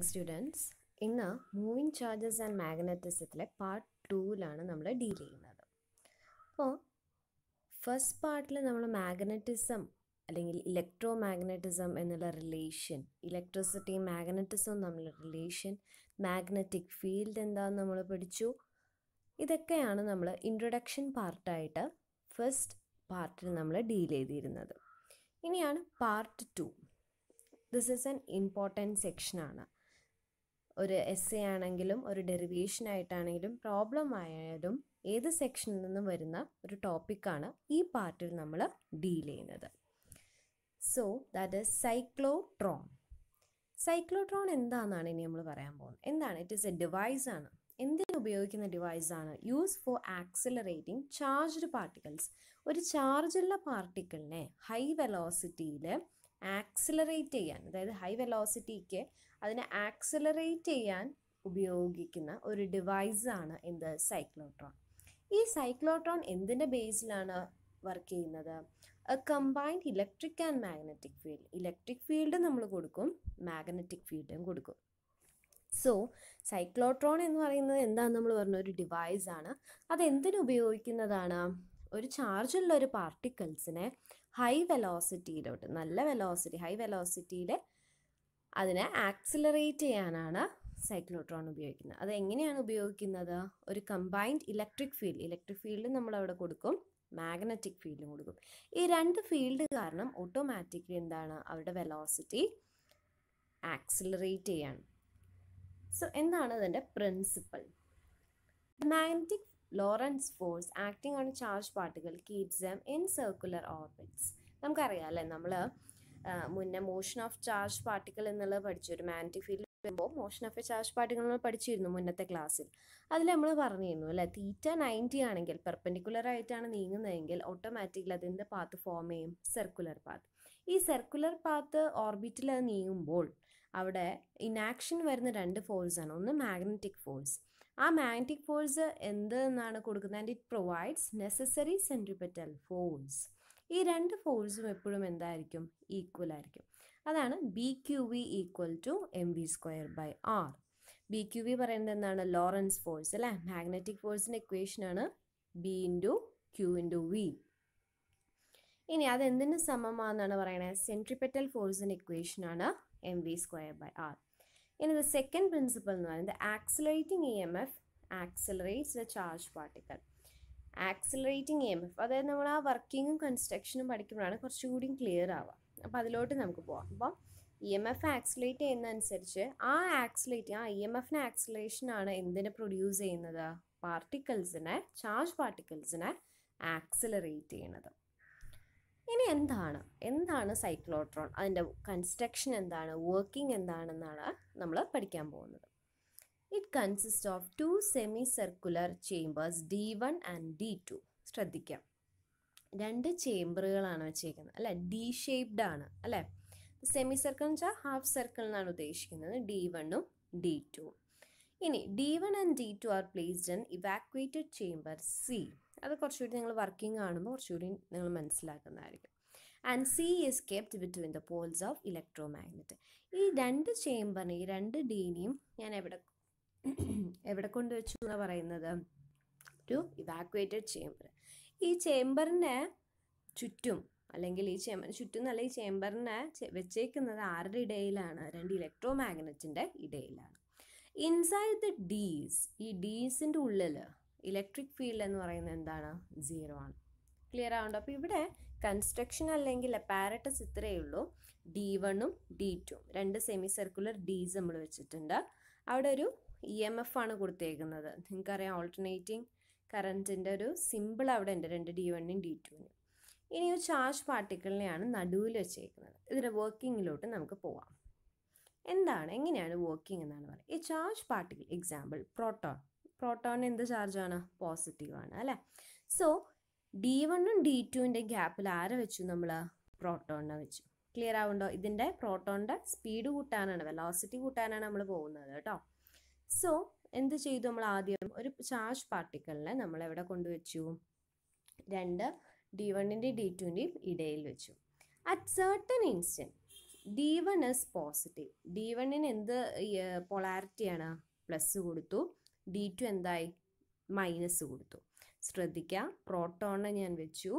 morning students ഇന്ന് moving charges and മാഗ്നറ്റിസത്തിലെ part ടൂവിലാണ് നമ്മൾ ഡീൽ ചെയ്യുന്നത് അപ്പോൾ ഫസ്റ്റ് പാർട്ടിൽ നമ്മൾ മാഗ്നറ്റിസം അല്ലെങ്കിൽ ഇലക്ട്രോ മാഗ്നറ്റിസം എന്നുള്ള റിലേഷൻ ഇലക്ട്രിസിറ്റിയും മാഗ്നറ്റിസവും തമ്മിലുള്ള റിലേഷൻ മാഗ്നറ്റിക് ഫീൽഡ് എന്താന്ന് നമ്മൾ പഠിച്ചു ഇതൊക്കെയാണ് നമ്മൾ ഇൻട്രൊഡക്ഷൻ പാർട്ടായിട്ട് ഫസ്റ്റ് പാർട്ടിൽ നമ്മൾ ഡീൽ ചെയ്തിരുന്നത് ഇനിയാണ് part two this is an important സെക്ഷനാണ് ഒരു എസ് എ ആണെങ്കിലും ഒരു ഡെറിവേഷൻ ആയിട്ടാണെങ്കിലും പ്രോബ്ലം ആയാലും ഏത് സെക്ഷനിൽ നിന്നും വരുന്ന ഒരു ടോപ്പിക്കാണ് ഈ പാർട്ടിൽ നമ്മൾ ഡീൽ ചെയ്യുന്നത് so that is cyclotron cyclotron എന്താണെന്നാണ് ഇനി നമ്മൾ പറയാൻ പോകുന്നത് എന്താണ് ഇറ്റ് ഈസ് എ ഡിവൈസ് ആണ് എന്തിനു ഉപയോഗിക്കുന്ന ഡിവൈസ് ആണ് use for accelerating charged particles ഒരു ചാർജുള്ള പാർട്ടിക്കിളിനെ ഹൈ വെലോസിറ്റിയിൽ ആക്സിലറേറ്റ് ചെയ്യാൻ അതായത് ഹൈ വെലോസിറ്റിക്ക് അതിനെ ആക്സിലറേറ്റ് ചെയ്യാൻ ഉപയോഗിക്കുന്ന ഒരു ഡിവൈസാണ് എന്ത് സൈക്ലോട്രോൺ ഈ സൈക്ലോട്രോൺ എന്തിൻ്റെ ബേസിലാണ് വർക്ക് ചെയ്യുന്നത് a combined electric and magnetic field electric field നമ്മൾ കൊടുക്കും മാഗ്നറ്റിക് ഫീൽഡും കൊടുക്കും സോ സൈക്ലോട്രോൺ എന്ന് പറയുന്നത് എന്താണെന്ന് നമ്മൾ പറഞ്ഞ ഒരു ഡിവൈസാണ് അത് എന്തിനു ഉപയോഗിക്കുന്നതാണ് ഒരു ചാർജുള്ള ഒരു പാർട്ടിക്കിൾസിനെ ഹൈ വെലോസിറ്റിയിലോട്ട് നല്ല വെലോസിറ്റി ഹൈ വെലോസിറ്റിയിൽ അതിനെ ആക്സിലറേറ്റ് ചെയ്യാനാണ് സൈക്ലോട്രോൺ ഉപയോഗിക്കുന്നത് അത് എങ്ങനെയാണ് ഉപയോഗിക്കുന്നത് ഒരു combined electric field electric field നമ്മൾ അവിടെ കൊടുക്കും മാഗ്നറ്റിക് ഫീൽഡും കൊടുക്കും ഈ രണ്ട് ഫീൽഡ് കാരണം ഓട്ടോമാറ്റിക്കലി എന്താണ് അവരുടെ വെലോസിറ്റി ആക്സിലറേറ്റ് ചെയ്യാണ് സോ എന്താണ് അതിൻ്റെ principle magnetic Lorentz force acting on charge പാർട്ടുകൾ keeps them in circular orbits നമുക്കറിയാം അല്ലേ നമ്മൾ മുന്നേ മോഷൻ ഓഫ് ചാർജ് പാർട്ടിക്കിൾ എന്നുള്ളത് പഠിച്ചു ഒരു മാൻറ്റിക് ഫീൽഡ് വരുമ്പോൾ motion of a charge particle നമ്മൾ പഠിച്ചിരുന്നു മുന്നത്തെ ക്ലാസ്സിൽ അതിൽ നമ്മൾ പറഞ്ഞിരുന്നു അല്ലേ തീറ്റ നയൻറ്റി ആണെങ്കിൽ പെർപെൻഡിക്കുലർ ആയിട്ടാണ് നീങ്ങുന്നതെങ്കിൽ ഓട്ടോമാറ്റിക്കലി അതിൻ്റെ പാത്ത് ഫോം ചെയ്യും സർക്കുലർ പാത്ത് ഈ സർക്കുലർ പാത്ത് ഓർബിറ്റിൽ അത് നീങ്ങുമ്പോൾ അവിടെ ഇനാക്ഷൻ വരുന്ന രണ്ട് ഫോഴ്സാണ് ഒന്ന് മാഗ്നറ്റിക് ഫോഴ്സ് ആ മാഗ്നറ്റിക് ഫോഴ്സ് എന്ത് എന്നാണ് കൊടുക്കുന്നത് and it provides necessary centripetal force ഈ രണ്ട് ഫോഴ്സും എപ്പോഴും എന്തായിരിക്കും ഈക്വൽ ആയിരിക്കും അതാണ് B Q V equal to M V square by r B Q v പറയുന്നത് എന്താണ് ലോറൻസ് ഫോഴ്സ് അല്ലേ മാഗ്നറ്റിക് ഫോഴ്സിൻ്റെ ഇക്വേഷനാണ് B into Q into v ഇനി അത് സമമാണെന്നാണ് പറയുന്നത് സെൻട്രിപെറ്റൽ ഫോഴ്സിൻ്റെ ഇക്വേഷനാണ് m V square by r ഇനി ദ സെക്കൻഡ് പ്രിൻസിപ്പൾ എന്ന് പറയുന്നത് accelerating E M F accelerates the charge particle accelerating E M F അതായത് നമ്മൾ ആ വർക്കിങ്ങും കൺസ്ട്രക്ഷനും പഠിക്കുമ്പോഴാണ് കുറച്ചുകൂടി ക്ലിയർ ആവുക അപ്പോൾ അതിലോട്ട് നമുക്ക് പോവാം അപ്പം ഇ എം എഫ് ആക്സിലേറ്റ് ചെയ്യുന്നതനുസരിച്ച് ആ ആക്സിലേറ്റ് ആ ഇ എം എഫിന് ആക്സിലേഷനാണ് എന്തിനെ പ്രൊഡ്യൂസ് ചെയ്യുന്നത് പാർട്ടിക്കിൾസിനെ ചാർജ് പാർട്ടിക്കിൾസിനെ ആക്സിലറേറ്റ് ചെയ്യണത് ഇനി എന്താണ് എന്താണ് സൈക്ലോട്രോൺ അതിൻ്റെ കൺസ്ട്രക്ഷൻ എന്താണ് വർക്കിംഗ് എന്താണെന്നാണ് നമ്മൾ പഠിക്കാൻ പോകുന്നത് it consist of two semi circular chambers D one and D two ശ്രദ്ധിക്കാം രണ്ട് ചേംബറുകളാണ് വെച്ചേക്കുന്നത് അല്ലേ ഡി ഷേപ്ഡ് ആണ് അല്ലേ സെമി സർക്കിൾ എന്ന് വെച്ചാൽ ഹാഫ് സർക്കിൾ എന്നാണ് ഉദ്ദേശിക്കുന്നത് ഡി വണ്ണും ഡി ടു ഇനി D one and D two are placed in evacuated chamber C അത് കുറച്ചുകൂടി നിങ്ങൾ വർക്കിംഗ് കാണുമ്പോൾ കുറച്ചുകൂടി നിങ്ങൾ മനസ്സിലാക്കുന്നതായിരിക്കും and C is kept between the poles of electro magnet ഈ രണ്ട് ചേമ്പറിനെ ഈ രണ്ട് ഡീനിയും ഞാൻ എവിടെ എവിടെ വെച്ചു എന്നാണ് പറയുന്നത് ഒരു ഇവാക്വേറ്റഡ് ചേംബർ ഈ ചേംബറിനെ ചുറ്റും അല്ലെങ്കിൽ ഈ ചേമ്പറിന് ചുറ്റും നല്ല ഈ ചേംബറിനെ വെച്ചേക്കുന്നത് ആരുടെ ഇടയിലാണ് രണ്ട് ഇലക്ട്രോ മാഗ്നറ്റിൻ്റെ ഇടയിലാണ് ഇൻസൈഡ് ദ ഡീസ് ഈ ഡീസിൻ്റെ ഉള്ളിൽ ഇലക്ട്രിക് ഫീൽഡ് എന്ന് പറയുന്നത് എന്താണ് സീറോ ആണ് ക്ലിയർ ആവുന്നുണ്ട് അപ്പോൾ ഇവിടെ കൺസ്ട്രക്ഷൻ അല്ലെങ്കിൽ അപ്പാരറ്റസ് ഇത്രയേ ഉള്ളൂ ഡി വണ്ണും ഡി ടുവും രണ്ട് സെമി സർക്കുലർ ഡീസ് നമ്മൾ വെച്ചിട്ടുണ്ട് അവിടെ ഒരു ഇ എം എഫ് ആണ് കൊടുത്തേക്കുന്നത് നിങ്ങൾക്കറിയാം ഓൾട്ടർനേറ്റിംഗ് കറൻറ്റിൻ്റെ ഒരു സിമ്പിൾ അവിടെ ഉണ്ട് രണ്ട് ഡി വണ്ണിനും ഡി ടുവിനും ഇനി ഒരു ചാർജ് പാർട്ടിക്കിളിനെയാണ് നടുവിൽ വെച്ചേക്കുന്നത് ഇതിൻ്റെ വർക്കിങ്ങിലോട്ട് നമുക്ക് പോവാം എന്താണ് എങ്ങനെയാണ് വർക്കിംഗ് എന്നാണ് പറയുക ഈ charge particle example proton proton എന്ത് ചാർജാണ് പോസിറ്റീവാണ് അല്ലേ സോ ഡി വണ്ണും ഡി ടുവിൻ്റെ ഗ്യാപ്പിൽ ആരെ വെച്ചു നമ്മൾ പ്രോട്ടോണിനെ വെച്ചു ക്ലിയർ ആവുണ്ടോ ഇതിൻ്റെ പ്രോട്ടോണിൻ്റെ സ്പീഡ് കൂട്ടാനാണ് വെലോസിറ്റി കൂട്ടാനാണ് നമ്മൾ പോകുന്നത് കേട്ടോ സോ എന്ത് ചെയ്തു നമ്മൾ ആദ്യം ഒരു ചാർജ് പാർട്ടിക്കിളിനെ നമ്മൾ എവിടെ കൊണ്ടുവച്ചു രണ്ട് ഡി വണ്ണിൻ്റെയും ഡി ടുവിൻ്റെയും ഇടയിൽ വെച്ചു at certain instant D one is positive D വണ്ണിന് എന്ത് പൊളാരിറ്റിയാണ് പ്ലസ് കൊടുത്തു ഡി ടു എന്തായി മൈനസ് കൊടുത്തു ശ്രദ്ധിക്കുക പ്രോട്ടോണിനെ ഞാൻ വെച്ചു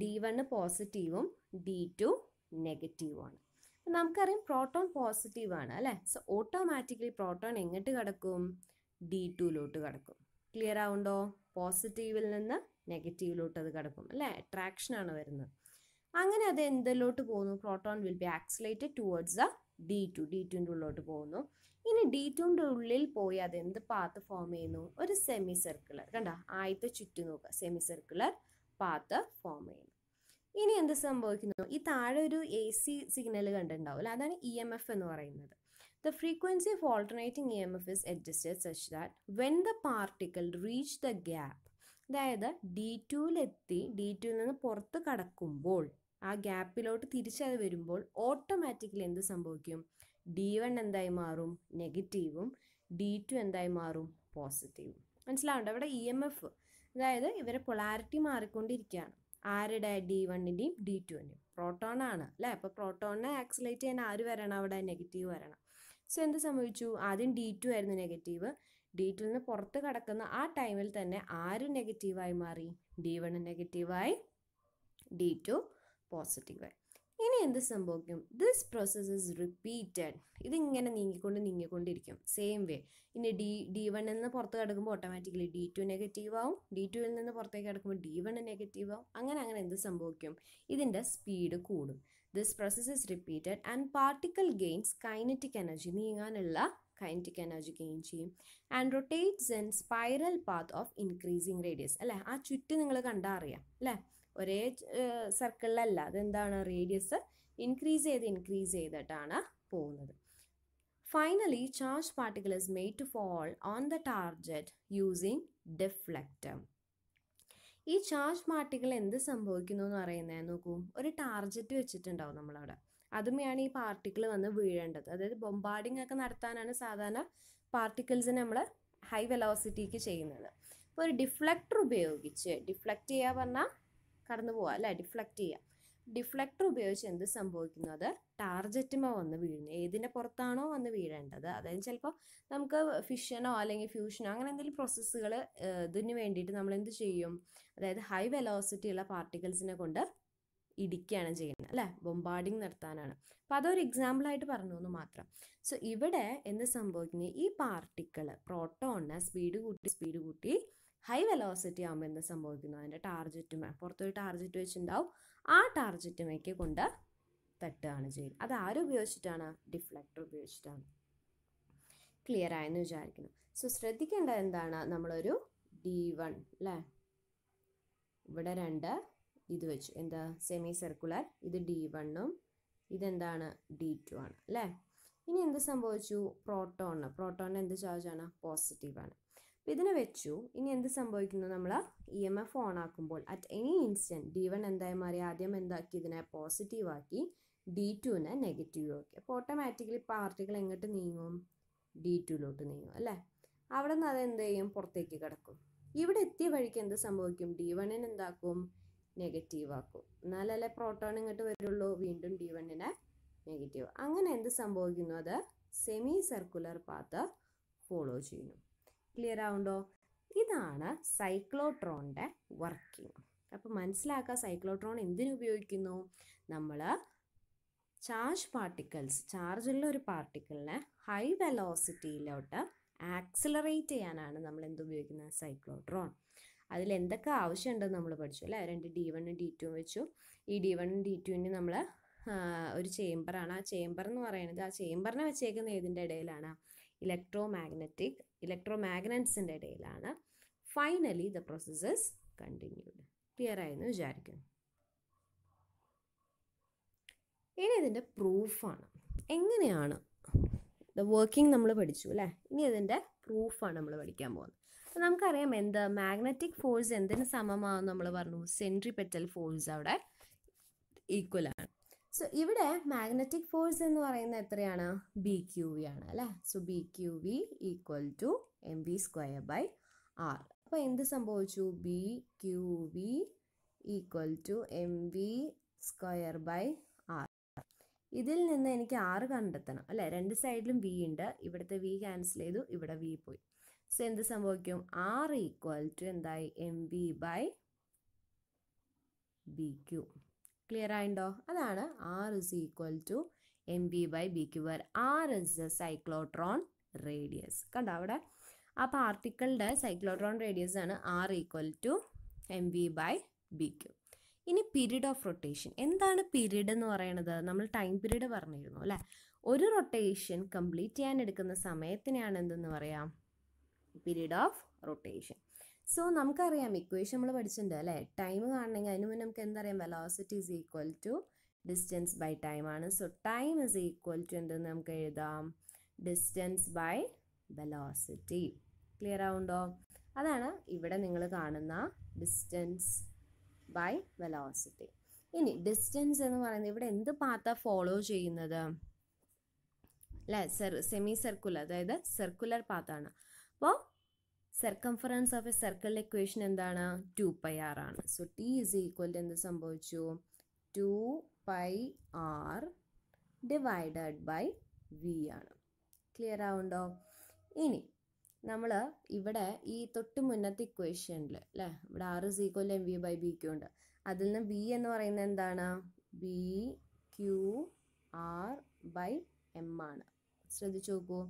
ഡി വണ് പോസിറ്റീവും ഡി ടു നെഗറ്റീവുമാണ് നമുക്കറിയാം പ്രോട്ടോൺ പോസിറ്റീവാണ് അല്ലേ സോ ഓട്ടോമാറ്റിക്കലി പ്രോട്ടോൺ എങ്ങോട്ട് കിടക്കും ഡി ടുയിലോട്ട് കിടക്കും ക്ലിയർ ആവുണ്ടോ പോസിറ്റീവിൽ നിന്ന് നെഗറ്റീവിലോട്ട് അത് കിടക്കും അല്ലേ ആണ് വരുന്നത് അങ്ങനെ അത് എന്തിലോട്ട് പോകുന്നു proton will be accelerated towards the D two D ടുവിൻ്റെ ഉള്ളിലോട്ട് പോകുന്നു ഇനി ഡി ടുവിൻ്റെ ഉള്ളിൽ പോയി എന്ത് പാത്ത് ഫോം ചെയ്യുന്നു ഒരു സെമി സർക്കുലർ കണ്ട ആദ്യത്തെ ചുറ്റു നോക്കുക സെമി സർക്കുലർ പാത്ത് ഫോം ചെയ്യുന്നു ഇനി എന്ത് സംഭവിക്കുന്നു ഈ താഴെ ഒരു എ സി സിഗ്നൽ കണ്ടിട്ടുണ്ടാവില്ല അതാണ് ഇ എം എഫ് എന്ന് പറയുന്നത് of alternating E M EMF ഇസ് അഡ്ജസ്റ്റഡ് such that when the particle reach the gap അതായത് ഡി ടുവിലെത്തി ഡി ടുവിൽ നിന്ന് പുറത്ത് കടക്കുമ്പോൾ ആ ഗ്യാപ്പിലോട്ട് തിരിച്ചത് വരുമ്പോൾ ഓട്ടോമാറ്റിക്കലി എന്ത് സംഭവിക്കും ഡി വൺ എന്തായി മാറും നെഗറ്റീവും ഡി ടു എന്തായി മാറും പോസിറ്റീവും മനസ്സിലാവുണ്ട് അവിടെ ഇ e എം എഫ് അതായത് ഇവരെ പൊളാരിറ്റി മാറിക്കൊണ്ടിരിക്കുകയാണ് ആരുടെ ഡി വണ്ണിൻ്റെയും ഡി ടുവിൻ്റെയും പ്രോട്ടോൺ ആണ് അല്ലേ അപ്പോൾ പ്രോട്ടോണിനെ ആക്സിലേറ്റ് ചെയ്യാൻ ആര് വരണം അവിടെ നെഗറ്റീവ് വരണം സോ എന്ത് സംഭവിച്ചു ആദ്യം ഡി ടു ആയിരുന്നു നെഗറ്റീവ് ഡി ടുവിൽ നിന്ന് പുറത്ത് കടക്കുന്ന ആ ടൈമിൽ തന്നെ ആര് നെഗറ്റീവായി മാറി ഡി വണ് നെഗറ്റീവായി ഡി ടു പോസിറ്റീവായി ഇനി എന്ത് സംഭവിക്കും ദിസ് പ്രോസസ് ഇസ് റിപ്പീറ്റഡ് ഇതിങ്ങനെ നീങ്ങിക്കൊണ്ട് നീങ്ങിക്കൊണ്ടിരിക്കും സെയിം വേ ഇനി ഡി ഡി വണ്ണിൽ നിന്ന് പുറത്ത് കിടക്കുമ്പോൾ ഓട്ടോമാറ്റിക്കലി ഡി ടു നെഗറ്റീവ് ആവും ഡി ടുവിൽ നിന്ന് പുറത്തേക്ക് കിടക്കുമ്പോൾ ഡി വൺ നെഗറ്റീവ് ആവും അങ്ങനെ അങ്ങനെ എന്ത് സംഭവിക്കും ഇതിൻ്റെ സ്പീഡ് കൂടും this process is repeated and particle gains kinetic energy നീങ്ങാനുള്ള കൈനറ്റിക് എനർജി ഗെയിൻ ചെയ്യും and rotates in spiral path of increasing radius അല്ലേ ആ ചുറ്റും നിങ്ങൾ കണ്ടറിയാം അല്ലേ ഒരേ സർക്കിളിലല്ല അതെന്താണ് റേഡിയസ് ഇൻക്രീസ് ചെയ്ത് ഇൻക്രീസ് ചെയ്തിട്ടാണ് പോകുന്നത് finally charge particle is made to fall on the target using deflector ഈ ചാർജ് പാർട്ടിക്കിൾ എന്ത് സംഭവിക്കുന്നു എന്ന് പറയുന്നത് നോക്കൂ ഒരു ടാർജറ്റ് വെച്ചിട്ടുണ്ടാവും നമ്മളവിടെ അതുമെയാണ് ഈ പാർട്ടിക്കിൾ വന്ന് വീഴേണ്ടത് അതായത് ബൊമ്പാർഡിംഗ് ഒക്കെ നടത്താനാണ് സാധാരണ പാർട്ടിക്കിൾസിനെ നമ്മൾ ഹൈ വെലോസിറ്റിക്ക് ചെയ്യുന്നത് അപ്പോൾ ഒരു ഡിഫ്ലക്ടർ ഉപയോഗിച്ച് ഡിഫ്ലക്റ്റ് ചെയ്യുക പറഞ്ഞാൽ കടന്നു പോവാം അല്ലേ ഡിഫ്ലക്റ്റ് ചെയ്യാം ഡിഫ്ലക്ടർ ഉപയോഗിച്ച് എന്ത് സംഭവിക്കുന്നു അത് ടാർജറ്റുമോ വന്ന് വീഴുന്നു ഏതിൻ്റെ പുറത്താണോ വന്ന് വീഴേണ്ടത് അതായത് ചിലപ്പോൾ നമുക്ക് ഫിഷനോ അല്ലെങ്കിൽ ഫ്യൂഷനോ അങ്ങനെ എന്തെങ്കിലും പ്രോസസ്സുകൾ ഇതിന് വേണ്ടിയിട്ട് നമ്മൾ എന്ത് ചെയ്യും അതായത് ഹൈ വെലോസിറ്റി ഉള്ള പാർട്ടിക്കിൾസിനെ കൊണ്ട് ഇടിക്കുകയാണ് ചെയ്യുന്നത് അല്ലേ ബൊമ്പാർഡിങ് നടത്താനാണ് അപ്പോൾ അതൊരു എക്സാമ്പിളായിട്ട് പറഞ്ഞു എന്ന് മാത്രം സോ ഇവിടെ എന്ത് സംഭവിക്കുന്നത് ഈ പാർട്ടിക്കിൾ പ്രോട്ടോണിന് സ്പീഡ് കൂട്ടി സ്പീഡ് കൂട്ടി ഹൈ വെലോസിറ്റി ആകുമ്പോൾ എന്താ സംഭവിക്കുന്നത് അതിൻ്റെ മേ പുറത്തൊരു ടാർജറ്റ് വെച്ചിട്ടുണ്ടാവും ആ മേക്ക് കൊണ്ട് തട്ടുകയാണ് ചെയ്യുന്നത് അത് ആരുപയോഗിച്ചിട്ടാണ് ഡിഫ്ലക്ടർ ഉപയോഗിച്ചിട്ടാണ് ക്ലിയർ ആയെന്ന് വിചാരിക്കുന്നു സോ ശ്രദ്ധിക്കേണ്ടത് എന്താണ് നമ്മളൊരു ഡി വൺ അല്ലേ ഇവിടെ രണ്ട് ഇത് വെച്ചു എന്താ സെമി സർക്കുലർ ഇത് ഡി വണ്ണും ഇതെന്താണ് ഡി ടു ആണ് അല്ലേ ഇനി എന്ത് സംഭവിച്ചു പ്രോട്ടോണ് പ്രോട്ടോണിന് എന്ത് ചാർജാണ് പോസിറ്റീവാണ് അപ്പോൾ ഇതിനെ വെച്ചു ഇനി എന്ത് സംഭവിക്കുന്നു നമ്മൾ E M F on e ആക്കുമ്പോൾ at any instant D one എന്തായി മാറി ആദ്യം എന്താക്കി ഇതിനെ പോസിറ്റീവ് ആക്കി ഡി ടുവിനെ നെഗറ്റീവ് ആക്കി അപ്പോൾ ഓട്ടോമാറ്റിക്കലി പാർട്ടികൾ എങ്ങോട്ട് നീങ്ങും ഡി ടുവിലോട്ട് നീങ്ങും അല്ലേ അവിടെ നിന്ന് അത് എന്ത് ചെയ്യും പുറത്തേക്ക് കിടക്കും ഇവിടെ എത്തിയ വഴിക്ക് എന്ത് സംഭവിക്കും ഡി വണ്ണിന് എന്താക്കും നെഗറ്റീവ് ആക്കും എന്നാലല്ലേ പ്രോട്ടോൺ ഇങ്ങോട്ട് വരുള്ളൂ വീണ്ടും ഡി വണ്ണിനെ നെഗറ്റീവ് അങ്ങനെ എന്ത് സംഭവിക്കുന്നു അത് സെമി സർക്കുലർ പാത്ത് ഫോളോ ചെയ്യുന്നു ക്ലിയർ ആവുണ്ടോ ഇതാണ് സൈക്ലോട്രോണിൻ്റെ വർക്കിംഗ് അപ്പോൾ മനസ്സിലാക്കുക സൈക്ലോട്രോൺ എന്തിനുപയോഗിക്കുന്നു നമ്മൾ ചാർജ് പാർട്ടിക്കിൾസ് ചാർജുള്ള ഒരു പാർട്ടിക്കിളിനെ ഹൈ വെലോസിറ്റിയിലോട്ട് ആക്സിലറേറ്റ് ചെയ്യാനാണ് നമ്മൾ എന്തുപയോഗിക്കുന്നത് സൈക്ലോട്രോൺ അതിൽ എന്തൊക്കെ ആവശ്യമുണ്ടെന്ന് നമ്മൾ പഠിച്ചു അല്ലേ രണ്ട് ഡി വണ്ണും ഡി ടു വെച്ചു ഈ ഡി വണ്ണും ഡി ടുവിന് നമ്മൾ ഒരു ചേംബറാണ് ആ ചേംബർ എന്ന് പറയുന്നത് ആ ചേംബറിനെ വെച്ചേക്കുന്ന ഏതിൻ്റെ ഇടയിലാണ് ഇലക്ട്രോ മാഗ്നറ്റിക് ഇലക്ട്രോ മാഗ്നറ്റ്സിൻ്റെ ഇടയിലാണ് finally the processes continued clear ആയെന്ന് വിചാരിക്കുന്നു ഇനി ഇതിൻ്റെ പ്രൂഫാണ് എങ്ങനെയാണ് ദ വർക്കിംഗ് നമ്മൾ പഠിച്ചു അല്ലേ ഇനി ഇതിൻ്റെ പ്രൂഫാണ് നമ്മൾ പഠിക്കാൻ പോകുന്നത് അപ്പം നമുക്കറിയാം എന്ത് മാഗ്നറ്റിക് ഫോഴ്സ് എന്തിന് സമമാണെന്ന് നമ്മൾ പറഞ്ഞു സെൻട്രിപെറ്റൽ ഫോഴ്സ് അവിടെ ഈക്വലാണ് സോ ഇവിടെ മാഗ്നറ്റിക് ഫോഴ്സ് എന്ന് പറയുന്നത് എത്രയാണ് ബി ക്യു വി ആണ് അല്ലേ so B Q V equal to M V square by R അപ്പോൾ എന്ത് സംഭവിച്ചു B Q V equal to M V square by R ഇതിൽ നിന്ന് എനിക്ക് ആറ് കണ്ടെത്തണം അല്ലേ രണ്ട് സൈഡിലും വി ഉണ്ട് ഇവിടുത്തെ വി ക്യാൻസൽ ചെയ്തു ഇവിടെ വി പോയി സോ എന്ത് സംഭവിക്കും ആർ ഈക്വൽ ടു എന്തായി M V by B Q clear ആയിണ്ടോ അതാണ് R is equal to M B by B Q where R is cyclotron radius കണ്ടോ അവിടെ ആ പാർട്ടിക്കിളുടെ സൈക്ലോട്രോൺ റേഡിയസ് ആണ് R equal to M B by B Q ഇനി period of rotation എന്താണ് period എന്ന് പറയുന്നത് നമ്മൾ ടൈം പീരീഡ് പറഞ്ഞിരുന്നു അല്ലേ ഒരു റൊട്ടേഷൻ കംപ്ലീറ്റ് ചെയ്യാൻ എടുക്കുന്ന സമയത്തിനെയാണ് എന്തെന്ന് പറയാം പീരീഡ് ഓഫ് റൊട്ടേഷൻ സോ നമുക്കറിയാം ഇക്വേഷൻ നമ്മൾ പഠിച്ചിട്ടുണ്ട് അല്ലേ ടൈം കാണണമെങ്കിൽ അതിന് മുന്നേ നമുക്ക് എന്തറിയാം velocity is equal to distance by time ആണ് so time is equal to എന്തെന്ന് നമുക്ക് എഴുതാം ഡിസ്റ്റൻസ് ബൈ വെലോസിറ്റി ക്ലിയർ ആവുണ്ടോ അതാണ് ഇവിടെ നിങ്ങൾ കാണുന്ന ഡിസ്റ്റൻസ് ബൈ വെലോസിറ്റി ഇനി ഡിസ്റ്റൻസ് എന്ന് പറയുന്നത് ഇവിടെ എന്ത് പാത്താണ് ഫോളോ ചെയ്യുന്നത് അല്ലേ സെമി സർക്കുലർ അതായത് സർക്കുലർ പാത്താണ് അപ്പോൾ circumference of a circle equation എന്താണ് ടു പൈ ആർ ആണ് so T is equal to എന്ത് സംഭവിച്ചു two pi R divided by V ആണ് ക്ലിയർ ആവുണ്ടോ ഇനി നമ്മൾ ഇവിടെ ഈ തൊട്ട് മുന്നത്തെ ഇക്വേഷനിൽ അല്ലേ ഇവിടെ R is equal M V by B Q ഉണ്ട് അതിൽ നിന്ന് വി എന്ന് പറയുന്നത് എന്താണ് B Q R by M ആണ് ശ്രദ്ധിച്ചു നോക്കൂ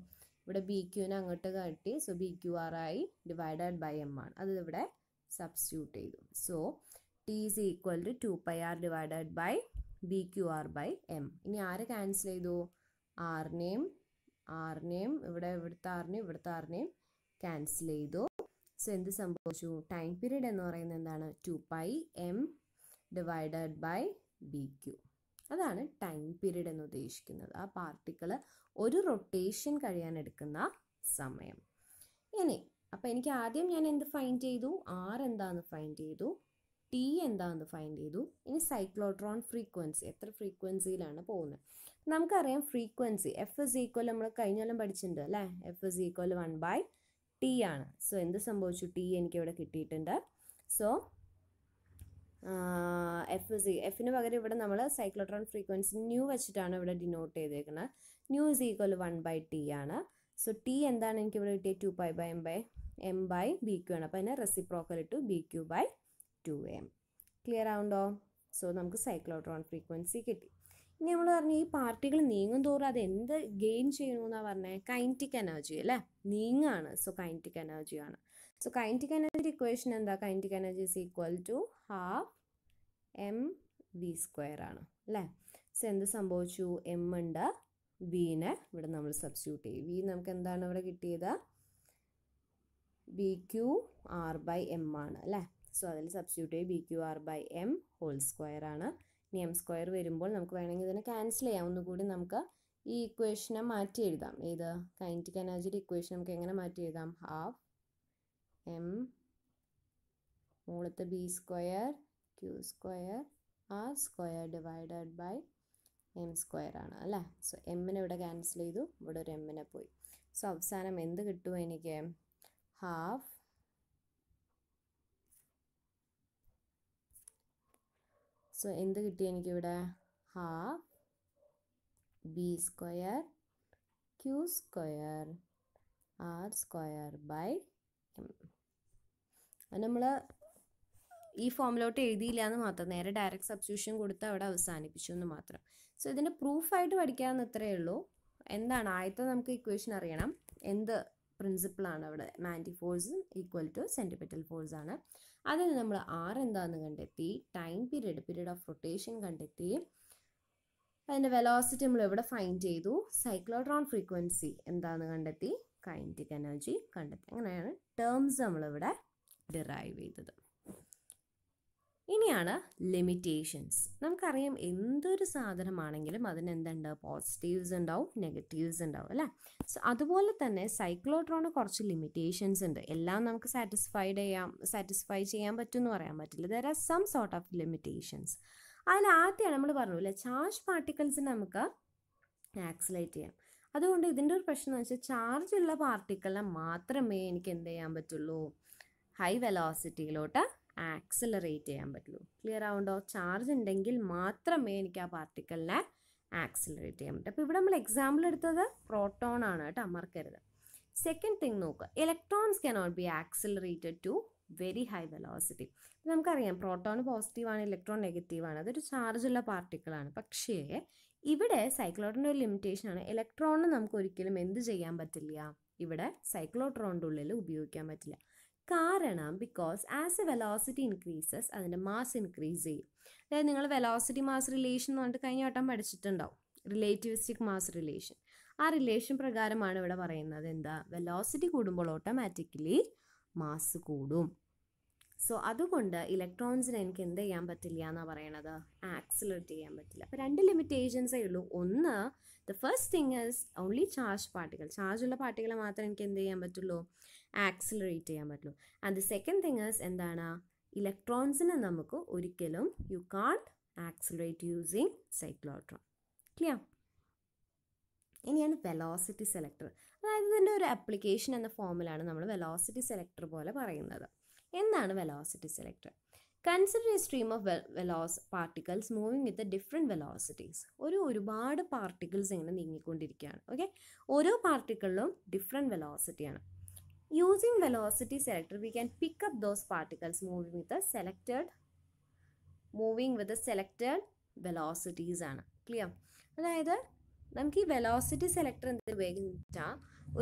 ഇവിടെ ബി ക്യൂവിനെ അങ്ങോട്ട് കാട്ടി സോ ബി ക്യു ആർ ആയി ഡിവൈഡഡ് ബൈ എം ആണ് അത് ഇവിടെ സബ്സ്റ്റിറ്റ്യൂട്ട് ചെയ്തു so T is equal to two pi R divided by B Q R by M ഇനി ആര് ക്യാൻസൽ ചെയ്തു ആറിനെയും ആറിനെയും ഇവിടെ ഇവിടുത്തെ ആറിനെയും ഇവിടുത്തെ ആറിനെയും ക്യാൻസൽ ചെയ്തു സോ എന്ത് സംഭവിച്ചു ടൈം പീരീഡ് എന്ന് പറയുന്നത് എന്താണ് two pi M divided by B Q അതാണ് ടൈം പീരീഡ് എന്ന് ഉദ്ദേശിക്കുന്നത് ആ പാർട്ടിക്കിൾ ഒരു റൊട്ടേഷൻ കഴിയാൻ എടുക്കുന്ന സമയം ഇനി അപ്പോൾ എനിക്ക് ആദ്യം ഞാൻ എന്ത് ഫൈൻഡ് ചെയ്തു ആർ എന്താന്ന് ഫൈൻഡ് ചെയ്തു ടി എന്താന്ന് ഫൈൻഡ് ചെയ്തു ഇനി സൈക്ലോട്രോൺ ഫ്രീക്വൻസി എത്ര ഫ്രീക്വൻസിയിലാണ് പോകുന്നത് നമുക്കറിയാം ഫ്രീക്വൻസി എഫ് എസ് ഈക്വൽ നമ്മൾ കൊല്ലം പഠിച്ചിട്ടുണ്ട് അല്ലേ F S equal one by T ആണ് സോ എന്ത് സംഭവിച്ചു ടി എനിക്ക് ഇവിടെ കിട്ടിയിട്ടുണ്ട് സോ എഫ് സി എഫിന് പകരം ഇവിടെ നമ്മൾ സൈക്ലോട്രോൺ ഫ്രീക്വൻസി ന്യൂ വെച്ചിട്ടാണ് ഇവിടെ ഡിനോട്ട് ചെയ്തേക്കുന്നത് nu is equal one by T ആണ് സോ ടി എന്താണ് എനിക്ക് ഇവിടെ കിട്ടിയത് two pi by M by M by B Q ആണ് അപ്പോൾ അതിനെ reciprocal to B Q by two M clear ആവുണ്ടോ സോ നമുക്ക് സൈക്ലോട്രോൺ ഫ്രീക്വൻസി കിട്ടി ഇനി നമ്മൾ പറഞ്ഞു ഈ പാർട്ടികൾ നീങ്ങും തോറും അത് എന്ത് ഗെയിൻ ചെയ്യണമെന്നാണ് പറഞ്ഞത് കൈൻറ്റിക് എനർജി അല്ലേ നീങ്ങാണ് സോ കൈൻറ്റിക് ആണ് സോ കൈൻറ്റിക് എനർജി ഇക്വേഷൻ എന്താ kinetic energy is equal to half M V square ആണ് അല്ലേ സോ എന്ത് സംഭവിച്ചു എം ഉണ്ട് ബിനെ ഇവിടെ നമ്മൾ സബ്സ്റ്റിറ്റ്യൂട്ട് ചെയ്യും വി നമുക്ക് എന്താണ് ഇവിടെ കിട്ടിയത് B Q R by M ആണ് അല്ലേ സോ അതിൽ സബ്സ്റ്റിറ്റ്യൂട്ട് ചെയ്യും B Q R by M whole square ആണ് ഇനി എം സ്ക്വയർ വരുമ്പോൾ നമുക്ക് വേണമെങ്കിൽ ഇതിനെ ക്യാൻസൽ ചെയ്യാം ഒന്നുകൂടി നമുക്ക് ഈ ഇക്വേഷനെ മാറ്റി എഴുതാം ഏത് കൈൻറ്റിക് എനർജിയുടെ ഇക്വേഷൻ നമുക്ക് എങ്ങനെ മാറ്റി എഴുതാം ഹാഫ് എം മുകളത്തെ B square Q square R square divided by M square ആണ് അല്ലേ സോ എമ്മിനെ ഇവിടെ ക്യാൻസൽ ചെയ്തു ഇവിടെ ഒരു എമ്മിനെ പോയി സോ അവസാനം എന്ത് കിട്ടുമോ എനിക്ക് ഹാഫ് സോ എന്ത് കിട്ടി എനിക്കിവിടെ half B square Q square R square by M അത് നമ്മൾ ഈ ഫോമിലോട്ട് എഴുതിയില്ല എന്ന് മാത്രം നേരെ ഡയറക്റ്റ് സബ്സ്റ്റിറ്റ്യൂഷൻ കൊടുത്ത് അവിടെ അവസാനിപ്പിച്ചു എന്ന് മാത്രം സോ ഇതിൻ്റെ പ്രൂഫായിട്ട് പഠിക്കാമെന്ന് അത്രയേ ഉള്ളൂ എന്താണ് ആദ്യത്തെ നമുക്ക് ഇക്വേഷൻ അറിയണം എന്ത് പ്രിൻസിപ്പിളാണ് അവിടെ മാൻറ്റി force equal to centripetal force ആണ് അതിന് നമ്മൾ ആർ എന്താണെന്ന് കണ്ടെത്തി time period period of rotation കണ്ടെത്തി അതിൻ്റെ വെലോസിറ്റി നമ്മൾ എവിടെ ഫൈൻഡ് ചെയ്തു സൈക്ലോട്രോൺ ഫ്രീക്വൻസി എന്താണെന്ന് കണ്ടെത്തി കൈൻറ്റിക് എനർജി കണ്ടെത്തി അങ്ങനെയാണ് ടേംസ് നമ്മളിവിടെ ഡിറൈവ് ചെയ്തത് ഇനിയാണ് ലിമിറ്റേഷൻസ് നമുക്കറിയാം എന്തൊരു സാധനമാണെങ്കിലും അതിനെന്തുണ്ട് പോസിറ്റീവ്സ് ഉണ്ടാവും നെഗറ്റീവ്സ് ഉണ്ടാവും അല്ലേ സോ അതുപോലെ തന്നെ സൈക്ലോട്രോണ് കുറച്ച് ലിമിറ്റേഷൻസ് ഉണ്ട് എല്ലാം നമുക്ക് സാറ്റിസ്ഫൈഡ് ചെയ്യാം സാറ്റിസ്ഫൈ ചെയ്യാൻ എന്ന് പറയാൻ പറ്റില്ല there are some sort of limitations അതിൽ ആദ്യമാണ് നമ്മൾ പറഞ്ഞു അല്ലേ ചാർജ് പാർട്ടിക്കിൾസ് നമുക്ക് ആക്സലേറ്റ് ചെയ്യാം അതുകൊണ്ട് ഇതിൻ്റെ ഒരു പ്രശ്നം എന്ന് വെച്ചാൽ ചാർജ് ഉള്ള പാർട്ടിക്കിളിനെ മാത്രമേ എനിക്ക് എന്ത് ചെയ്യാൻ പറ്റുള്ളൂ ഹൈ വെലോസിറ്റിയിലോട്ട് ആക്സിലറേറ്റ് ചെയ്യാൻ പറ്റുള്ളൂ ക്ലിയർ ആവുണ്ടോ ചാർജ് ഉണ്ടെങ്കിൽ മാത്രമേ എനിക്ക് ആ പാർട്ടിക്കലിനെ ആക്സിലറേറ്റ് ചെയ്യാൻ പറ്റും അപ്പോൾ ഇവിടെ നമ്മൾ എക്സാമ്പിൾ എടുത്തത് പ്രോട്ടോൺ ആണ് കേട്ടോ അമർക്കരുത് സെക്കൻഡ് തിങ് നോക്കുക electrons cannot be accelerated to very high velocity നമുക്കറിയാം പ്രോട്ടോൺ പോസിറ്റീവാണ് ഇലക്ട്രോൺ നെഗറ്റീവാണ് അതൊരു ചാർജുള്ള പാർട്ടിക്കിളാണ് പക്ഷേ ഇവിടെ സൈക്ലോട്രോണിൻ്റെ ഒരു ലിമിറ്റേഷനാണ് ഇലക്ട്രോണിന് നമുക്ക് ഒരിക്കലും എന്ത് ചെയ്യാൻ പറ്റില്ല ഇവിടെ സൈക്ലോട്രോണിൻ്റെ ഉള്ളിൽ ഉപയോഗിക്കാൻ പറ്റില്ല കാരണം because as a velocity increases അതിൻ്റെ മാസ് ഇൻക്രീസ് ചെയ്യും അതായത് നിങ്ങൾ വെലോസിറ്റി മാസ് റിലേഷൻ എന്ന് പറഞ്ഞിട്ട് കഴിഞ്ഞ വട്ടം പഠിച്ചിട്ടുണ്ടാവും റിലേറ്റിവിസ്റ്റിക് മാസ് റിലേഷൻ ആ റിലേഷൻ പ്രകാരമാണ് ഇവിടെ പറയുന്നത് എന്താ വെലോസിറ്റി കൂടുമ്പോൾ ഓട്ടോമാറ്റിക്കലി മാസ് കൂടും സോ അതുകൊണ്ട് ഇലക്ട്രോൺസിന് എനിക്ക് എന്ത് ചെയ്യാൻ പറ്റില്ല എന്നാണ് പറയണത് ആക്സിലറേറ്റ് ചെയ്യാൻ പറ്റില്ല അപ്പോൾ രണ്ട് ലിമിറ്റേഷൻസേ ഉള്ളൂ ഒന്ന് the first thing is only charge പാർട്ടികൾ ഉള്ള പാർട്ടികളെ മാത്രമേ എനിക്ക് എന്ത് ചെയ്യാൻ പറ്റുള്ളൂ ആക്സിലറേറ്റ് ചെയ്യാൻ പറ്റുള്ളൂ and the second thing is എന്താണ് ഇലക്ട്രോൺസിനെ നമുക്ക് ഒരിക്കലും you can't accelerate using cyclotron clear ഇനിയാണ് വെലോസിറ്റി സെലക്ടർ അതായത് ഇതിൻ്റെ ഒരു ആപ്ലിക്കേഷൻ എന്ന ഫോമിലാണ് നമ്മൾ വെലോസിറ്റി സെലക്ടർ പോലെ പറയുന്നത് എന്താണ് velocity selector consider a stream of വെലോസ് particles moving with different velocities ഒരു ഒരുപാട് പാർട്ടിക്കിൾസ് ഇങ്ങനെ നീങ്ങിക്കൊണ്ടിരിക്കുകയാണ് ഓക്കെ ഓരോ പാർട്ടിക്കിളിലും ഡിഫറെൻറ്റ് വെലോസിറ്റിയാണ് Using velocity selector, we can pick up those particles moving with the selected, moving with the selected velocities ana clear അതായത് നമുക്ക് velocity selector endu എന്ത് oru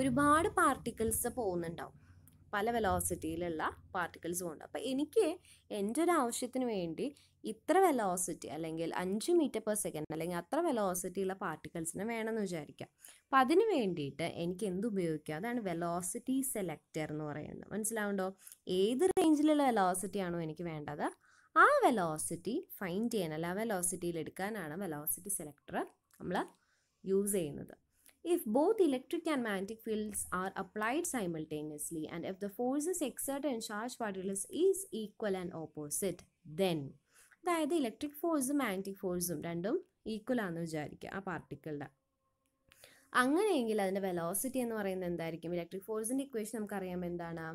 ഒരുപാട് particles പോകുന്നുണ്ടാവും പല വെലോസിറ്റിയിലുള്ള പാർട്ടിക്കിൾസും ഉണ്ട് അപ്പോൾ എനിക്ക് എൻ്റെ ഒരു ആവശ്യത്തിന് വേണ്ടി ഇത്ര വെലോസിറ്റി അല്ലെങ്കിൽ അഞ്ച് മീറ്റർ പെർ സെക്കൻഡ് അല്ലെങ്കിൽ അത്ര വെലോസിറ്റിയുള്ള പാർട്ടിക്കിൾസിനെ വേണമെന്ന് വിചാരിക്കാം അപ്പം അതിന് വേണ്ടിയിട്ട് എനിക്ക് എന്ത് ഉപയോഗിക്കാം അതാണ് വെലോസിറ്റി സെലക്ടർ എന്ന് പറയുന്നത് മനസ്സിലാവുണ്ടോ ഏത് റേഞ്ചിലുള്ള വെലോസിറ്റി ആണോ എനിക്ക് വേണ്ടത് ആ വെലോസിറ്റി ഫൈൻഡ് ചെയ്യാൻ അല്ല ആ വെലോസിറ്റിയിൽ എടുക്കാനാണ് വെലോസിറ്റി സെലക്ടർ നമ്മൾ യൂസ് ചെയ്യുന്നത് If both electric and magnetic fields are applied simultaneously and if the forces exerted on charged particles is equal and opposite, then അതായത് ഇലക്ട്രിക് ഫോഴ്സും മാഗ്നറ്റിക് ഫോഴ്സും രണ്ടും ഈക്വൽ ആണെന്ന് വിചാരിക്കുക ആ പാർട്ടിക്കിളുടെ അങ്ങനെയെങ്കിൽ അതിൻ്റെ വെലോസിറ്റി എന്ന് പറയുന്നത് എന്തായിരിക്കും ഇലക്ട്രിക് ഫോഴ്സിൻ്റെ ഇക്വേഷൻ നമുക്കറിയാം എന്താണ്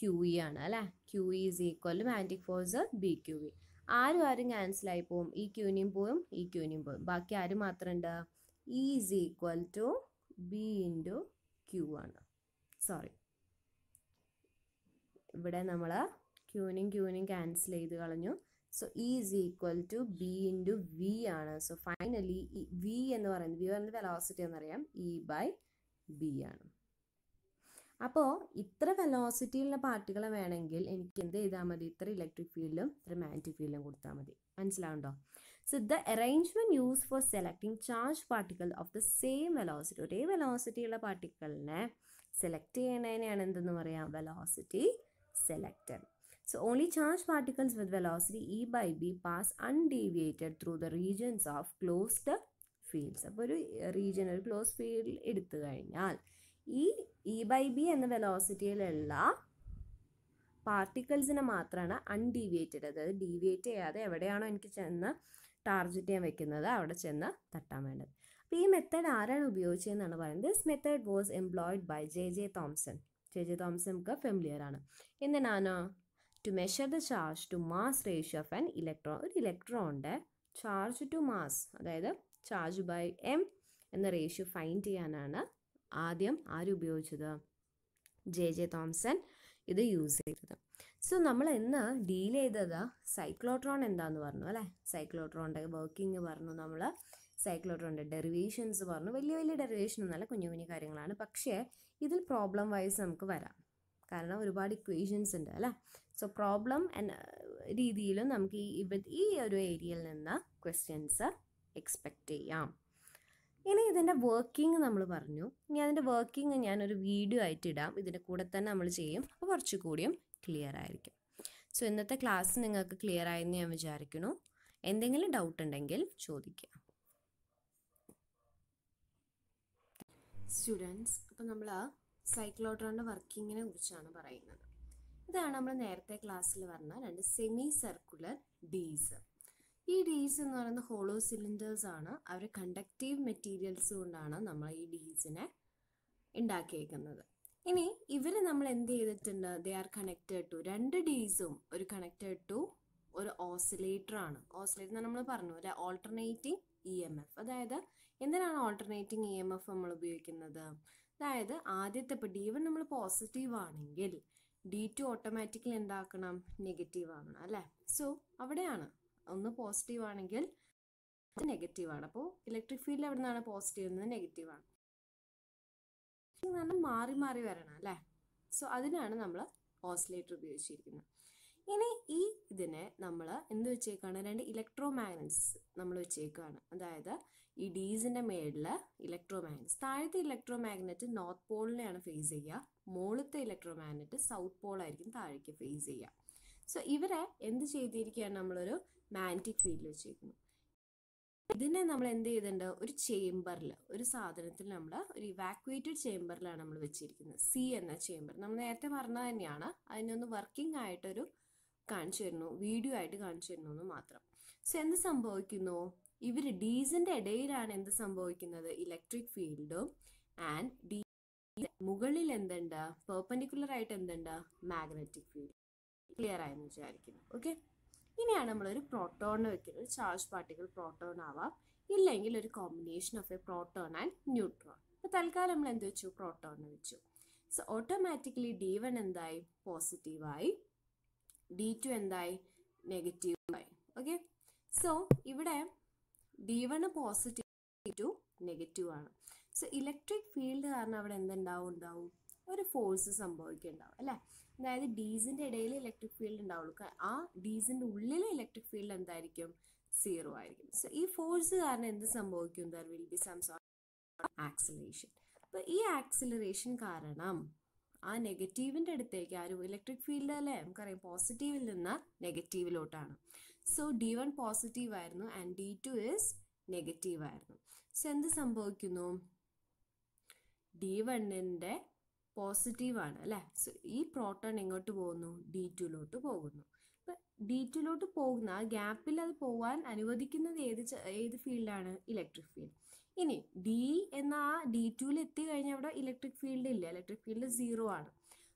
ക്യു ഇ e ആണ് അല്ലേ Q E is equal magnetic force B Q E ആരും ആരും ക്യാൻസലായി പോവും ഈ ക്യൂനിയും പോവും ഈ ക്യൂനിയും പോവും ബാക്കി ആരും മാത്രമുണ്ട് E is equal to B into Q ആണ് സോറി ഇവിടെ നമ്മൾ ക്യൂവിനും ക്യൂവിനും ക്യാൻസൽ ചെയ്ത് കളഞ്ഞു so E is equal to B into V ആണ് സോ ഫൈനലി വി എന്ന് പറയുന്നത് വി പറയുന്നത് വെലോസിറ്റി എന്നറിയാം ഇ ബൈ ബി ആണ് അപ്പോൾ ഇത്ര വെലോസിറ്റിയുള്ള പാർട്ടികൾ വേണമെങ്കിൽ എനിക്ക് എന്ത് ചെയ്താൽ മതി ഇത്ര ഇലക്ട്രിക് ഫീൽഡും ഇത്ര മാഗ്നറ്റിക് ഫീൽഡും കൊടുത്താൽ മതി മനസ്സിലാവുണ്ടോ So the arrangement used for selecting charged particle of the same velocity ഒരേ velocity ഉള്ള പാർട്ടിക്കിളിനെ സെലക്ട് ചെയ്യുന്നതിനെയാണ് എന്തെന്ന് പറയാം velocity selector So only charged particles with velocity E by B pass undeviated through the regions of closed fields അപ്പോൾ ഒരു region ഒരു close ഫീൽഡിൽ എടുത്തു കഴിഞ്ഞാൽ ഈ ഇ ബൈ ബി എന്ന വെലോസിറ്റിയിലുള്ള പാർട്ടിക്കിൾസിനെ മാത്രമാണ് അൺഡീവിയേറ്റഡ് അതായത് ഡീവിയേറ്റ് ചെയ്യാതെ എവിടെയാണോ എനിക്ക് ചെന്ന് ടാർജറ്റ് ചെയ്യാൻ വെക്കുന്നത് അവിടെ ചെന്ന് തട്ടാൻ വേണ്ടത് അപ്പോൾ ഈ മെത്തേഡ് ആരാണ് ഉപയോഗിച്ചതെന്നാണ് പറയുന്നത് this method was employed by J J Thomson J J Thomson നമുക്ക് ഫെമിലിയർ ആണ് എന്തിനാണ് to measure the charge to mass ratio of an electron ഒരു ഇലക്ട്രോണിൻ്റെ ചാർജ് ടു മാസ് അതായത് ചാർജ് ബൈ എം എന്ന റേഷ്യോ ഫൈൻഡ് ചെയ്യാനാണ് ആദ്യം ആരുപയോഗിച്ചത് ജെ ജെ തോംസൺ ഇത് യൂസ് ചെയ്തത് സോ നമ്മൾ എന്നാ ഡീൽ ചെയ്തത് സൈക്ലോട്രോൺ എന്താന്ന് പറഞ്ഞു അല്ലേ സൈക്ലോട്രോണിൻ്റെ വർക്കിംഗ് പറഞ്ഞു നമ്മൾ സൈക്ലോട്രോണിൻ്റെ ഡെറിവേഷൻസ് പറഞ്ഞു വലിയ വലിയ ഡെറിവേഷൻ എന്നല്ല കുഞ്ഞു കുഞ്ഞു കാര്യങ്ങളാണ് പക്ഷേ ഇതിൽ പ്രോബ്ലം വൈസ് നമുക്ക് വരാം കാരണം ഒരുപാട് ഇക്വേഷൻസ് ഉണ്ട് അല്ലേ സോ പ്രോബ്ലം രീതിയിലും നമുക്ക് ഈ ഇവ ഈ ഒരു ഏരിയയിൽ നിന്ന് ക്വസ്റ്റ്യൻസ് എക്സ്പെക്റ്റ് ചെയ്യാം ഇനി ഇതിൻ്റെ വർക്കിംഗ് നമ്മൾ പറഞ്ഞു ഇനി അതിൻ്റെ വർക്കിംഗ് ഞാനൊരു വീഡിയോ ആയിട്ട് ഇടാം ഇതിൻ്റെ കൂടെ തന്നെ നമ്മൾ ചെയ്യും അപ്പോൾ കുറച്ചുകൂടിയും ക്ലിയർ ആയിരിക്കും സോ ഇന്നത്തെ ക്ലാസ് നിങ്ങൾക്ക് ക്ലിയർ ആയെന്ന് ഞാൻ വിചാരിക്കുന്നു എന്തെങ്കിലും ഡൗട്ട് ഉണ്ടെങ്കിൽ ചോദിക്കുക സ്റ്റുഡൻസ് അപ്പോൾ നമ്മൾ സൈക്ലോട്രോണിൻ്റെ വർക്കിങ്ങിനെ കുറിച്ചാണ് പറയുന്നത് ഇതാണ് നമ്മൾ നേരത്തെ ക്ലാസ്സിൽ പറഞ്ഞ രണ്ട് സെമി സർക്കുലർ ഡീസ് ഈ ഡീസ് എന്ന് പറയുന്ന ഹോളോ സിലിണ്ടേഴ്സ് ആണ് അവർ കണ്ടക്റ്റീവ് മെറ്റീരിയൽസ് കൊണ്ടാണ് നമ്മൾ ഈ ഡീസിനെ ഉണ്ടാക്കിയേക്കുന്നത് ഇനി ഇവർ നമ്മൾ എന്ത് ചെയ്തിട്ടുണ്ട് ദേ ആർ കണക്റ്റഡ് ടു രണ്ട് ഡീസും ഒരു കണക്റ്റഡ് ടു ഒരു ഓസിലേറ്റർ ആണ് ഓസിലേറ്റർ നമ്മൾ പറഞ്ഞു അല്ലെ ഓൾട്ടർനേറ്റിംഗ് ഇ എം എഫ് അതായത് എന്തിനാണ് ഓൾട്ടർനേറ്റിംഗ് ഇ എം എഫ് നമ്മൾ ഉപയോഗിക്കുന്നത് അതായത് ആദ്യത്തെ ഇപ്പം ഡി വൺ നമ്മൾ പോസിറ്റീവ് ആണെങ്കിൽ ഡി ടു ഓട്ടോമാറ്റിക്കലി എന്താക്കണം നെഗറ്റീവ് ആകണം അല്ലേ സോ അവിടെയാണ് ഒന്ന് പോസിറ്റീവ് ആണെങ്കിൽ നെഗറ്റീവ് ആണ് അപ്പോൾ ഇലക്ട്രിക് ഫീൽഡ് എവിടെ നിന്നാണ് പോസിറ്റീവ് എന്നത് നെഗറ്റീവ് ആണ് കാരണം മാറി മാറി വരണം അല്ലേ സോ അതിനാണ് നമ്മൾ ഓസിലേറ്റർ ഉപയോഗിച്ചിരിക്കുന്നത് ഇനി ഈ ഇതിനെ നമ്മൾ എന്ത് വെച്ചേക്കാണ് രണ്ട് ഇലക്ട്രോ മാഗ്നറ്റ്സ് നമ്മൾ വെച്ചേക്കാണ് അതായത് ഈ ഡീസിൻ്റെ മേളിൽ ഇലക്ട്രോ മാഗ്നറ്റ്സ് താഴത്തെ ഇലക്ട്രോ മാഗ്നറ്റ് നോർത്ത് പോളിനെയാണ് ഫേസ് ചെയ്യുക മുകളിലത്തെ ഇലക്ട്രോ മാഗ്നറ്റ് സൗത്ത് പോളായിരിക്കും താഴേക്ക് ഫേസ് ചെയ്യുക സോ ഇവരെ എന്ത് ചെയ്തിരിക്കുകയാണ് നമ്മളൊരു മാഗ്നറ്റിക് ഫീൽഡ് വെച്ചേക്കുന്നത് ഇതിനെ നമ്മൾ എന്ത് ചെയ്തിട്ടുണ്ട് ഒരു ചേംബറിൽ ഒരു സാധനത്തിൽ നമ്മൾ ഒരു ഇവാക്വേറ്റഡ് ചേംബറിലാണ് നമ്മൾ വെച്ചിരിക്കുന്നത് സി എന്ന ചേംബർ നമ്മൾ നേരത്തെ പറഞ്ഞത് തന്നെയാണ് അതിനൊന്ന് വർക്കിംഗ് ആയിട്ടൊരു കാണിച്ചു തരുന്നു വീഡിയോ ആയിട്ട് കാണിച്ചു തരുന്നു എന്ന് മാത്രം സോ എന്ത് സംഭവിക്കുന്നു ഇവർ ഡീസിന്റെ ഇടയിലാണ് എന്ത് സംഭവിക്കുന്നത് ഇലക്ട്രിക് ഫീൽഡും ആൻഡ് ഡി മുകളിൽ എന്തുണ്ട് പെർപ്പൻഡിക്കുലർ ആയിട്ട് എന്തുണ്ട് മാഗ്നറ്റിക് ഫീൽഡ് ക്ലിയർ ആയെന്ന് വിചാരിക്കുന്നു ഓക്കെ ഇനിയാണ് നമ്മളൊരു പ്രോട്ടോണിനെ വെക്കുന്നത് ഒരു ചാർജ് പാർട്ടിക്കിൾ പ്രോട്ടോൺ ആവാം ഇല്ലെങ്കിൽ ഒരു combination of a proton and neutron അപ്പോൾ തൽക്കാലം നമ്മൾ എന്ത് വെച്ചു പ്രോട്ടോണിനെ വെച്ചു സോ ഓട്ടോമാറ്റിക്കലി ഡി വൺ എന്തായി പോസിറ്റീവായി ഡി ടു എന്തായി നെഗറ്റീവായി ഓക്കെ സോ ഇവിടെ D one positive to negative ആണ് സോ ഇലക്ട്രിക് ഫീൽഡ് കാരണം അവിടെ എന്തുണ്ടാവും ഉണ്ടാവും ഒരു ഫോഴ്സ് സംഭവിക്കുന്നുണ്ടാവും അല്ലേ അതായത് ഡീസിൻ്റെ ഇടയിൽ ഇലക്ട്രിക് ഫീൽഡ് ഉണ്ടാവുള്ളൂ ആ ഡീസിൻ്റെ ഉള്ളിലെ ഇലക്ട്രിക് ഫീൽഡ് എന്തായിരിക്കും സീറോ ആയിരിക്കും സോ ഈ ഫോഴ്സ് കാരണം എന്ത് സംഭവിക്കും there will be some acceleration അപ്പോൾ ഈ ആക്സിലറേഷൻ കാരണം ആ നെഗറ്റീവിൻ്റെ അടുത്തേക്ക് ആ ഒരു ഇലക്ട്രിക് ഫീൽഡ് അല്ലേ നമുക്കറിയാം പോസിറ്റീവിൽ നിന്ന് നെഗറ്റീവിലോട്ടാണ് സോ ഡി വൺ പോസിറ്റീവ് ആയിരുന്നു and D two is negative ആയിരുന്നു സോ എന്ത് സംഭവിക്കുന്നു ഡി വണ്ണിൻ്റെ പോസിറ്റീവാണ് അല്ലേ ഈ പ്രോട്ടോൺ എങ്ങോട്ട് പോകുന്നു ഡി ടുലോട്ട് പോകുന്നു അപ്പം ഡി ടുലോട്ട് പോകുന്ന ആ ഗ്യാപ്പിൽ അത് പോകാൻ അനുവദിക്കുന്നത് ഏത് ഏത് ഫീൽഡാണ് ഇലക്ട്രിക് ഫീൽഡ് ഇനി ഡി എന്ന ആ ഡി ടുവിൽ എത്തിക്കഴിഞ്ഞാൽ അവിടെ ഇലക്ട്രിക് ഫീൽഡ് ഇല്ല ഇലക്ട്രിക് ഫീൽഡ് സീറോ ആണ്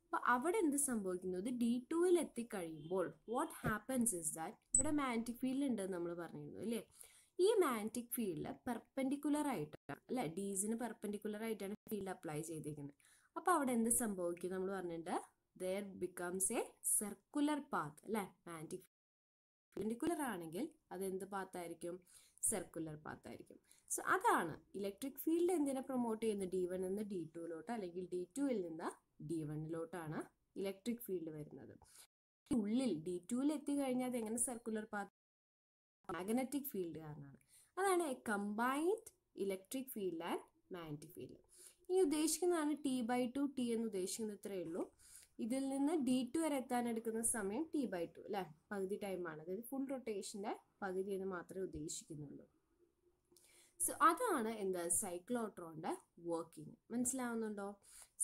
അപ്പോൾ അവിടെ എന്ത് സംഭവിക്കുന്നത് ഡി ടുവിൽ എത്തിക്കഴിയുമ്പോൾ വാട്ട് ഹാപ്പൻസ് ഇസ് ദാറ്റ് ഇവിടെ മാഗ്നറ്റിക് ഫീൽഡ് ഉണ്ടെന്ന് നമ്മൾ പറഞ്ഞിരുന്നു അല്ലേ ഈ മാഗ്നറ്റിക് ഫീൽഡ് പെർപെൻഡിക്കുലർ ആയിട്ടാണ് അല്ലെ ഡീസിന് പെർപെൻഡിക്കുലർ ആയിട്ടാണ് ഫീൽഡ് അപ്ലൈ ചെയ്തിരിക്കുന്നത് അപ്പോൾ അവിടെ എന്ത് സംഭവിക്കും നമ്മൾ പറഞ്ഞിട്ടുണ്ട് there becomes a circular path അല്ലെ മാൻറ്റിക് പെൻഡിക്കുലർ ആണെങ്കിൽ അത് എന്ത് പാത്തായിരിക്കും സർക്കുലർ പാത്തായിരിക്കും സോ അതാണ് ഇലക്ട്രിക് ഫീൽഡ് എന്തിനെ പ്രൊമോട്ട് ചെയ്യുന്നത് ഡി വൺ നിന്ന് ഡി ടുവിലോട്ട് അല്ലെങ്കിൽ ഡി ടുവിൽ നിന്ന് ഡി വണ്ണിലോട്ടാണ് ഇലക്ട്രിക് ഫീൽഡ് വരുന്നത് ഉള്ളിൽ ഡി ടുവിൽ എത്തിക്കഴിഞ്ഞാൽ അത് എങ്ങനെ സർക്കുലർ പാത്ത് മാഗ്നറ്റിക് ഫീൽഡ് കാരണമാണ് അതാണ് a combined electric field and magnetic field ഇനി ഉദ്ദേശിക്കുന്നതാണ് ടി ബൈ ടു ടി എന്ന് ഉദ്ദേശിക്കുന്നത് ഇത്രയേ ഉള്ളൂ ഇതിൽ നിന്ന് ഡി ടു വരെ എത്താൻ എടുക്കുന്ന സമയം ടി ബൈ ടു അല്ലെ പകുതി ടൈമാണ് അതായത് ഫുൾ റൊട്ടേഷൻ്റെ പകുതി എന്ന് മാത്രമേ ഉദ്ദേശിക്കുന്നുള്ളൂ സോ അതാണ് എന്താ സൈക്ലോട്രോണിൻ്റെ വർക്കിംഗ് മനസ്സിലാവുന്നുണ്ടോ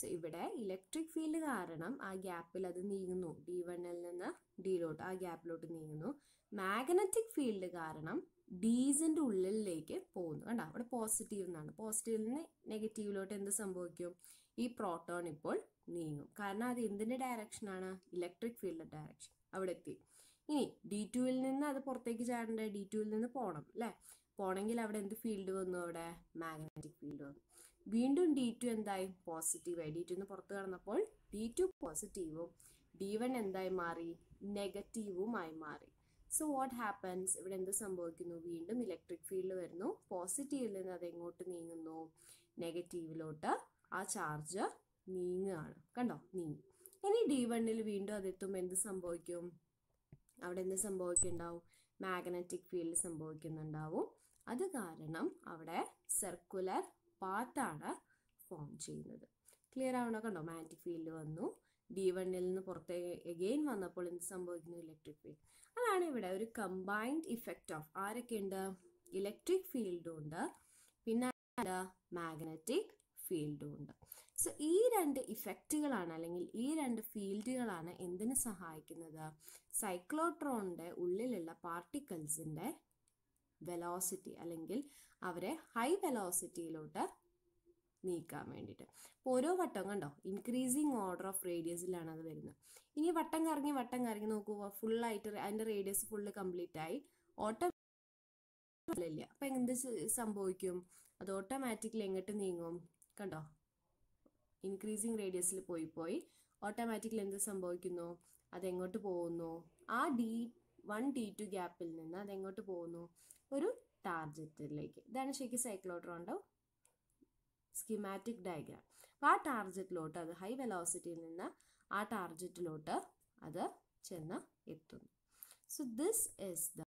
സോ ഇവിടെ ഇലക്ട്രിക് ഫീൽഡ് കാരണം ആ ഗ്യാപ്പിൽ അത് നീങ്ങുന്നു ഡി വണ്ണിൽ നിന്ന് ഡിയിലോട്ട് ആ ഗ്യാപ്പിലോട്ട് നീങ്ങുന്നു മാഗ്നറ്റിക് ഫീൽഡ് കാരണം ഡീസിൻ്റെ ഉള്ളിലേക്ക് പോകുന്നു കണ്ട അവിടെ പോസിറ്റീവ് എന്നാണ് പോസിറ്റീവിൽ നിന്ന് നെഗറ്റീവിലോട്ട് എന്ത് സംഭവിക്കും ഈ പ്രോട്ടോൺ ഇപ്പോൾ നീങ്ങും കാരണം അത് എന്തിൻ്റെ ഡയറക്ഷനാണ് ഇലക്ട്രിക് ഫീൽഡ് ഡയറക്ഷൻ അവിടെ എത്തി ഇനി ഡി ടുവിൽ നിന്ന് അത് പുറത്തേക്ക് ചാടേണ്ട ഡി ടുവിൽ നിന്ന് പോകണം അല്ലേ പോണെങ്കിൽ അവിടെ എന്ത് ഫീൽഡ് വന്നു അവിടെ മാഗ്നറ്റിക് ഫീൽഡ് വന്നു വീണ്ടും ഡി ടു എന്തായി പോസിറ്റീവായി ഡി ടുന്ന് പുറത്ത് കടന്നപ്പോൾ ഡി ടു പോസിറ്റീവും ഡി വൺ എന്തായി മാറി നെഗറ്റീവുമായി മാറി സോ വാട്ട് ഹാപ്പൻസ് ഇവിടെ എന്ത് സംഭവിക്കുന്നു വീണ്ടും ഇലക്ട്രിക് ഫീൽഡ് വരുന്നു പോസിറ്റീവിൽ നിന്ന് അത് എങ്ങോട്ട് നീങ്ങുന്നു നെഗറ്റീവിലോട്ട് ആ ചാർജ് നീങ്ങുകയാണ് കണ്ടോ നീങ്ങി ഇനി ഡി വണ്ണിൽ വീണ്ടും അതെത്തുമ്പോൾ എന്ത് സംഭവിക്കും അവിടെ എന്ത് സംഭവിക്കുന്നുണ്ടാവും മാഗ്നറ്റിക് ഫീൽഡ് സംഭവിക്കുന്നുണ്ടാവും അത് കാരണം അവിടെ സർക്കുലർ പാത്താണ് ഫോം ചെയ്യുന്നത് ക്ലിയർ ആവണോ കണ്ടോ മാഗ്നറ്റിക് ഫീൽഡ് വന്നു ഡി വണ്ണിൽ നിന്ന് പുറത്തേക്ക് എഗെയിൻ വന്നപ്പോൾ എന്ത് സംഭവിക്കുന്നു ഇലക്ട്രിക് ഫീൽഡ് അതാണ് ഇവിടെ ഒരു കമ്പൈൻഡ് ഇഫക്റ്റ് ഓഫ് ഉണ്ട് ഇലക്ട്രിക് ഫീൽഡും ഉണ്ട് പിന്നെ മാഗ്നറ്റിക് ഫീൽഡും ഉണ്ട് സോ ഈ രണ്ട് ഇഫക്റ്റുകളാണ് അല്ലെങ്കിൽ ഈ രണ്ട് ഫീൽഡുകളാണ് എന്തിനു സഹായിക്കുന്നത് സൈക്ലോട്രോണിൻ്റെ ഉള്ളിലുള്ള പാർട്ടിക്കിൾസിൻ്റെ വെലോസിറ്റി അല്ലെങ്കിൽ അവരെ ഹൈ വെലോസിറ്റിയിലോട്ട് നീക്കാൻ വേണ്ടിയിട്ട് അപ്പോൾ ഓരോ വട്ടം കണ്ടോ ഇൻക്രീസിങ് ഓർഡർ ഓഫ് റേഡിയസിലാണ് അത് വരുന്നത് ഇനി വട്ടം കറങ്ങി വട്ടം കറങ്ങി നോക്കുക ഫുള്ളായിട്ട് അതിൻ്റെ റേഡിയസ് ഫുള്ള് കംപ്ലീറ്റ് ആയി ഓട്ടം അപ്പം എന്ത് സംഭവിക്കും അത് ഓട്ടോമാറ്റിക്കലി എങ്ങോട്ട് നീങ്ങും കണ്ടോ ഇൻക്രീസിങ് റേഡിയസിൽ പോയി പോയി ഓട്ടോമാറ്റിക്കലി എന്ത് സംഭവിക്കുന്നു അതെങ്ങോട്ട് പോകുന്നു ആ ഡി വൺ ഡി ടു ഗ്യാപ്പിൽ നിന്ന് അതെങ്ങോട്ട് പോകുന്നു ഒരു ടാർജറ്റിലേക്ക് ഇതാണ് ശരിക്കും സൈക്ലോട്രോണിൻ്റെ സ്കിമാറ്റിക് ഡയഗ്രാം അപ്പോൾ ആ ടാർജറ്റിലോട്ട് അത് ഹൈ വെലോസിറ്റിയിൽ നിന്ന് ആ ടാർജറ്റിലോട്ട് അത് ചെന്ന് എത്തുന്നു സോ ദിസ് ഈസ് ദ